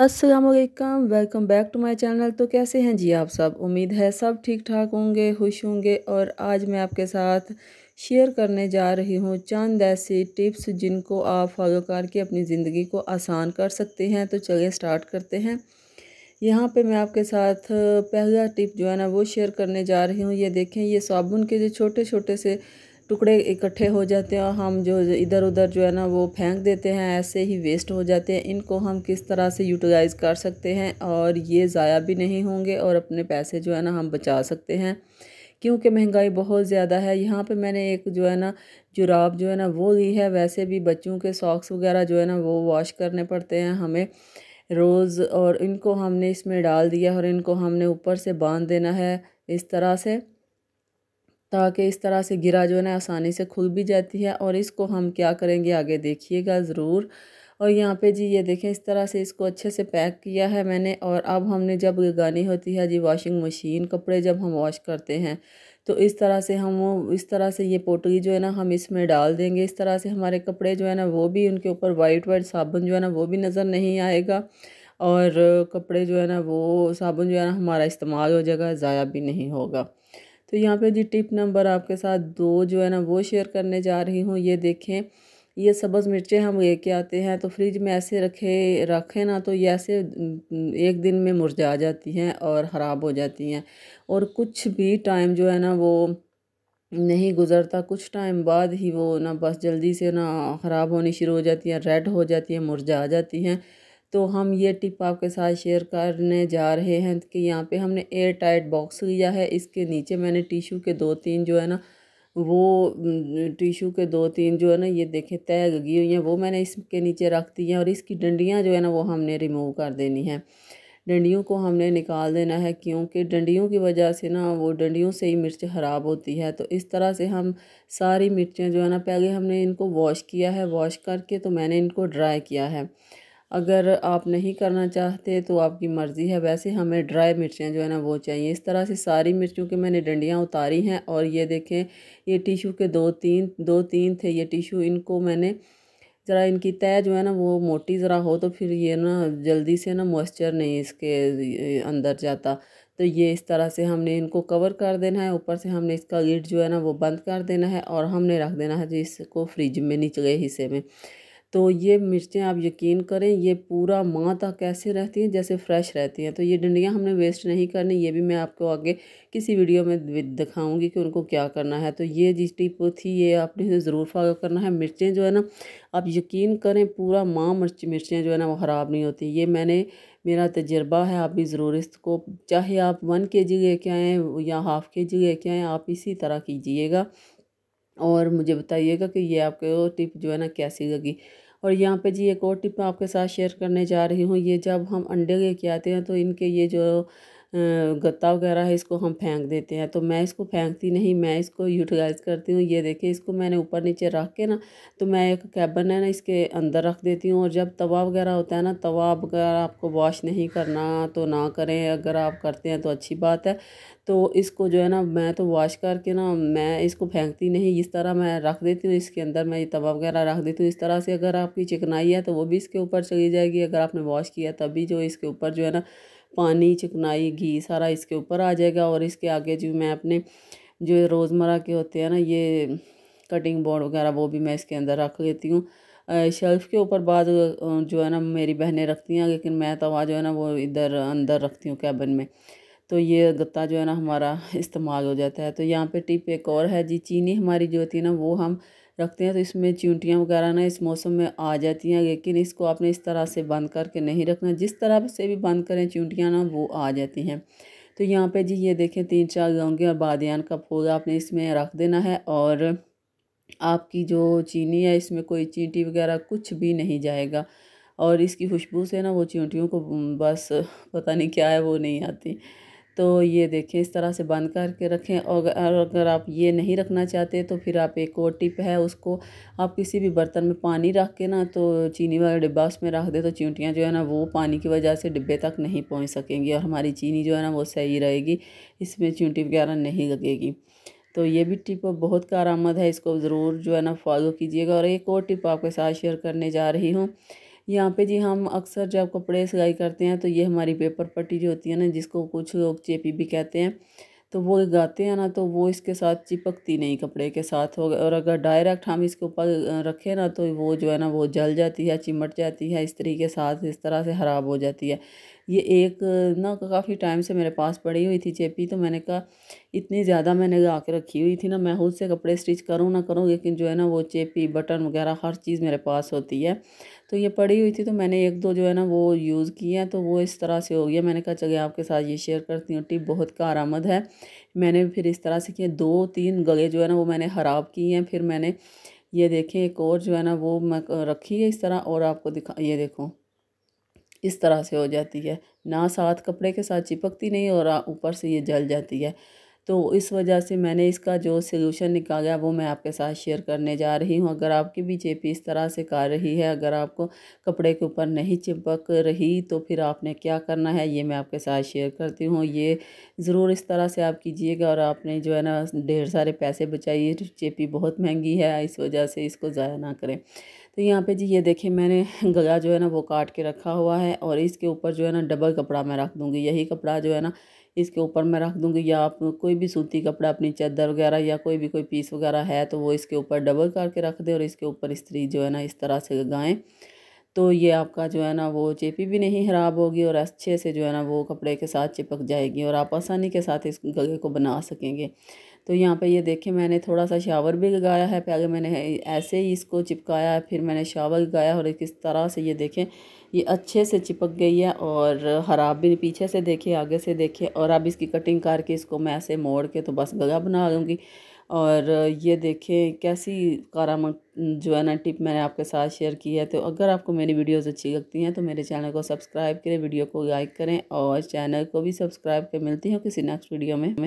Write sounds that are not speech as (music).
असलकम welcome back to my channel तो कैसे हैं जी आप सब उम्मीद है सब ठीक ठाक होंगे खुश होंगे और आज मैं आपके साथ शेयर करने जा रही हूँ चंद ऐसी टिप्स जिनको आप फॉलो करके अपनी ज़िंदगी को आसान कर सकते हैं तो चलिए स्टार्ट करते हैं यहाँ पे मैं आपके साथ पहला टिप जो है ना वो शेयर करने जा रही हूँ ये देखें ये साबुन के जो छोटे छोटे से टुकड़े इकट्ठे हो जाते हैं और हम जो इधर उधर जो है ना वो फेंक देते हैं ऐसे ही वेस्ट हो जाते हैं इनको हम किस तरह से यूटिलाइज़ कर सकते हैं और ये ज़ाया भी नहीं होंगे और अपने पैसे जो है ना हम बचा सकते हैं क्योंकि महंगाई बहुत ज़्यादा है यहाँ पे मैंने एक जो है ना जुराब जो है ना वो ली है वैसे भी बच्चों के सॉक्स वगैरह जो है ना वो वॉश करने पड़ते हैं हमें रोज़ और इनको हमने इसमें डाल दिया और इनको हमने ऊपर से बांध देना है इस तरह से ताकि इस तरह से गिरा जो है ना आसानी से खुल भी जाती है और इसको हम क्या करेंगे आगे देखिएगा ज़रूर और यहाँ पे जी ये देखें इस तरह से इसको अच्छे से पैक किया है मैंने और अब हमने जब गानी होती है जी वॉशिंग मशीन कपड़े जब हम वॉश करते हैं तो इस तरह से हम इस तरह से ये पोटली जो है ना हम इसमें डाल देंगे इस तरह से हमारे कपड़े जो है ना वो भी उनके ऊपर वाइट वाइट साबुन जो है ना वो भी नज़र नहीं आएगा और कपड़े जो है ना वो साबुन जो है ना हमारा इस्तेमाल हो जाएगा ज़ाया भी नहीं होगा तो यहाँ पे जी टिप नंबर आपके साथ दो जो है ना वो शेयर करने जा रही हूँ ये देखें ये सब्ज़ मिर्चें हम ले के आते हैं तो फ्रिज में ऐसे रखे रखें ना तो ये ऐसे एक दिन में मुरझा जाती हैं और ख़राब हो जाती हैं और कुछ भी टाइम जो है ना वो नहीं गुज़रता कुछ टाइम बाद ही वो ना बस जल्दी से ना ख़राब होनी शुरू हो जाती हैं रेड हो जाती हैं मुरझा जाती हैं तो हम ये टिप आपके साथ शेयर करने जा रहे हैं कि यहाँ पे हमने एयर टाइट बॉक्स लिया है इसके नीचे मैंने टिशू के दो तीन जो है ना वो टिशू के दो तीन जो है ना ये देखें तय लगी हुई हैं वो मैंने इसके नीचे रख दी हैं और इसकी डंडियाँ जो है ना वो हमने रिमूव कर देनी है डंडियों को हमने निकाल देना है क्योंकि डंडियों की वजह से ना वो डंडियों से ही मिर्च ख़राब होती है तो इस तरह से हम सारी मिर्चें जो है ना पहले हमने इनको वॉश किया है वॉश करके तो मैंने इनको ड्राई किया है अगर आप नहीं करना चाहते तो आपकी मर्ज़ी है वैसे हमें ड्राई मिर्चें जो है ना वो चाहिए इस तरह से सारी मिर्चों के मैंने डंडियाँ उतारी हैं और ये देखें ये टिशू के दो तीन दो तीन थे ये टिशू इनको मैंने ज़रा इनकी तय जो है ना वो मोटी ज़रा हो तो फिर ये ना जल्दी से ना मॉइस्चर नहीं इसके अंदर जाता तो ये इस तरह से हमने इनको कवर कर देना है ऊपर से हमने इसका गिट जो है ना वो बंद कर देना है और हमने रख देना है जी इसको फ्रिज में निचले हिस्से में तो ये मिर्चें आप यकीन करें ये पूरा माह तक कैसे रहती हैं जैसे फ्रेश रहती हैं तो ये डंडियाँ हमने वेस्ट नहीं करनी ये भी मैं आपको आगे किसी वीडियो में दिखाऊंगी कि उनको क्या करना है तो ये जिस टिप थी ये आपने ज़रूर फॉलो करना है मिर्चें जो है ना आप यकीन करें पूरा माँ मिर्च मिर्चें जो है ना वो ख़राब नहीं होती ये मैंने मेरा तजर्बा है आप भी ज़रूर इसको चाहे आप वन के जी लेके आएँ या हाफ़ के जी लेके आएँ आप इसी तरह कीजिएगा और मुझे बताइएगा कि ये वो टिप जो है ना कैसी लगी और यहाँ पे जी एक और टिप मैं आपके साथ शेयर करने जा रही हूँ ये जब हम अंडे लेके आते हैं तो इनके ये जो गत्ता वगैरह है इसको हम फेंक देते हैं तो मैं इसको फेंकती नहीं मैं इसको यूटिलाइज़ करती हूँ ये देखें इसको मैंने ऊपर नीचे रख के ना तो मैं एक कैबन है ना इसके अंदर रख देती हूँ और जब तवा वगैरह होता है ना तवा वगैरह आपको वॉश नहीं करना तो ना करें अगर आप करते हैं तो अच्छी बात है तो इसको जो है ना मैं तो वॉश करके ना मैं इसको फेंकती नहीं इस तरह मैं रख देती हूँ इसके अंदर मैं ये तवा वगैरह रख देती हूँ इस तरह से अगर आपकी चिकनाई है तो वो भी इसके ऊपर चली जाएगी अगर आपने वॉश किया तभी जो इसके ऊपर जो है ना पानी चिकनाई घी सारा इसके ऊपर आ जाएगा और इसके आगे जो मैं अपने जो रोज़मर्रा के होते हैं ना ये कटिंग बोर्ड वगैरह वो भी मैं इसके अंदर रख लेती हूँ शेल्फ़ के ऊपर बाद जो है ना मेरी बहनें रखती हैं लेकिन मैं तवा तो जो है ना वो इधर अंदर रखती हूँ कैबिन में तो ये गत्ता जो है ना हमारा इस्तेमाल हो जाता है तो यहाँ पे टिप एक और है जी चीनी हमारी जो होती है ना वो हम रखते हैं तो इसमें चिंटियाँ वगैरह ना इस मौसम में आ जाती हैं लेकिन इसको आपने इस तरह से बंद करके नहीं रखना जिस तरह से भी बंद करें चिंटियाँ ना वो आ जाती हैं तो यहाँ पे जी ये देखें तीन चार लौंगे और बादियान का फूल आपने इसमें रख देना है और आपकी जो चीनी है इसमें कोई चींटी वगैरह कुछ भी नहीं जाएगा और इसकी खुशबू से ना वो चींटियों को बस पता नहीं क्या है वो नहीं आती तो ये देखें इस तरह से बंद करके रखें और अगर आप ये नहीं रखना चाहते तो फिर आप एक और टिप है उसको आप किसी भी बर्तन में पानी रख के ना तो चीनी वाला डिब्बा उसमें रख दे तो चींटियाँ जो है ना वो पानी की वजह से डिब्बे तक नहीं पहुँच सकेंगी और हमारी चीनी जो है ना वो सही रहेगी इसमें चींटी वगैरह नहीं लगेगी तो ये भी टिप बहुत कार है इसको ज़रूर जो है ना फॉलो कीजिएगा और एक और टिप आपके साथ शेयर करने जा रही हूँ यहाँ पे जी हम अक्सर जब कपड़े सिलाई करते हैं तो ये हमारी पेपर पट्टी जो होती है ना जिसको कुछ लोग चेपी भी कहते हैं तो वो गाते हैं ना तो वो इसके साथ चिपकती नहीं कपड़े के साथ हो और अगर डायरेक्ट हम इसके ऊपर रखें ना तो वो जो है ना वो जल जाती है चिमट जाती है इस तरीके साथ इस तरह से ख़राब हो जाती है ये एक ना काफ़ी टाइम से मेरे पास पड़ी हुई थी चेपी तो मैंने कहा इतनी ज़्यादा मैंने गा के रखी हुई थी ना मैं खुद से कपड़े स्टिच करूँ ना करूँ लेकिन जो है ना वो चेपी बटन वगैरह हर चीज़ मेरे पास होती है तो ये पड़ी हुई थी तो मैंने एक दो जो है ना वो यूज़ की है तो वो इस तरह से हो गया मैंने कहा चले आपके साथ ये शेयर करती हूँ टिप बहुत आमद है मैंने फिर इस तरह से किए दो तीन गले जो है ना वो मैंने ख़राब किए हैं फिर मैंने ये देखें एक और जो है ना वो मैं रखी है इस तरह और आपको दिखा ये देखो इस तरह से हो जाती है ना साथ कपड़े के साथ चिपकती नहीं और ऊपर से ये जल जाती है तो इस वजह से मैंने इसका जो सलूशन निकाला वो मैं आपके साथ शेयर करने जा रही हूँ अगर आपकी भी चेपी इस तरह से कर रही है अगर आपको कपड़े के ऊपर नहीं चिपक रही तो फिर आपने क्या करना है ये मैं आपके साथ शेयर करती हूँ ये ज़रूर इस तरह से आप कीजिएगा और आपने जो है ना ढेर सारे पैसे बचाइए चेपी बहुत महंगी है इस वजह से इसको ज़ाया ना करें तो यहाँ पे जी ये देखिए मैंने (laughs) गला जो है ना वो काट के रखा हुआ है और इसके ऊपर जो है ना डबल कपड़ा मैं रख दूँगी यही कपड़ा जो है ना इसके ऊपर मैं रख दूँगी या आप कोई भी सूती कपड़ा अपनी चादर वगैरह या कोई भी कोई पीस वगैरह है तो वो इसके ऊपर डबल करके रख दें और इसके ऊपर इस्त्री जो है ना इस तरह से गाएँ तो ये आपका जो है ना वो चेपी भी नहीं ख़राब होगी और अच्छे से जो है ना वो कपड़े के साथ चिपक जाएगी और आप आसानी के साथ इस गले को बना सकेंगे तो यहाँ पे ये देखें मैंने थोड़ा सा शावर भी लगाया है पहले मैंने ऐसे ही इसको चिपकाया है फिर मैंने शावर लगाया और किस तरह से ये देखें ये अच्छे से चिपक गई है और हरा भी पीछे से देखे आगे से देखे और अब इसकी कटिंग करके इसको मैं ऐसे मोड़ के तो बस गला बना लूँगी और ये देखें कैसी काराम जो है ना टिप मैंने आपके साथ शेयर की है तो अगर आपको मेरी वीडियोस अच्छी लगती हैं तो मेरे चैनल को सब्सक्राइब करें वीडियो को लाइक करें और चैनल को भी सब्सक्राइब कर मिलती हूँ किसी नेक्स्ट वीडियो में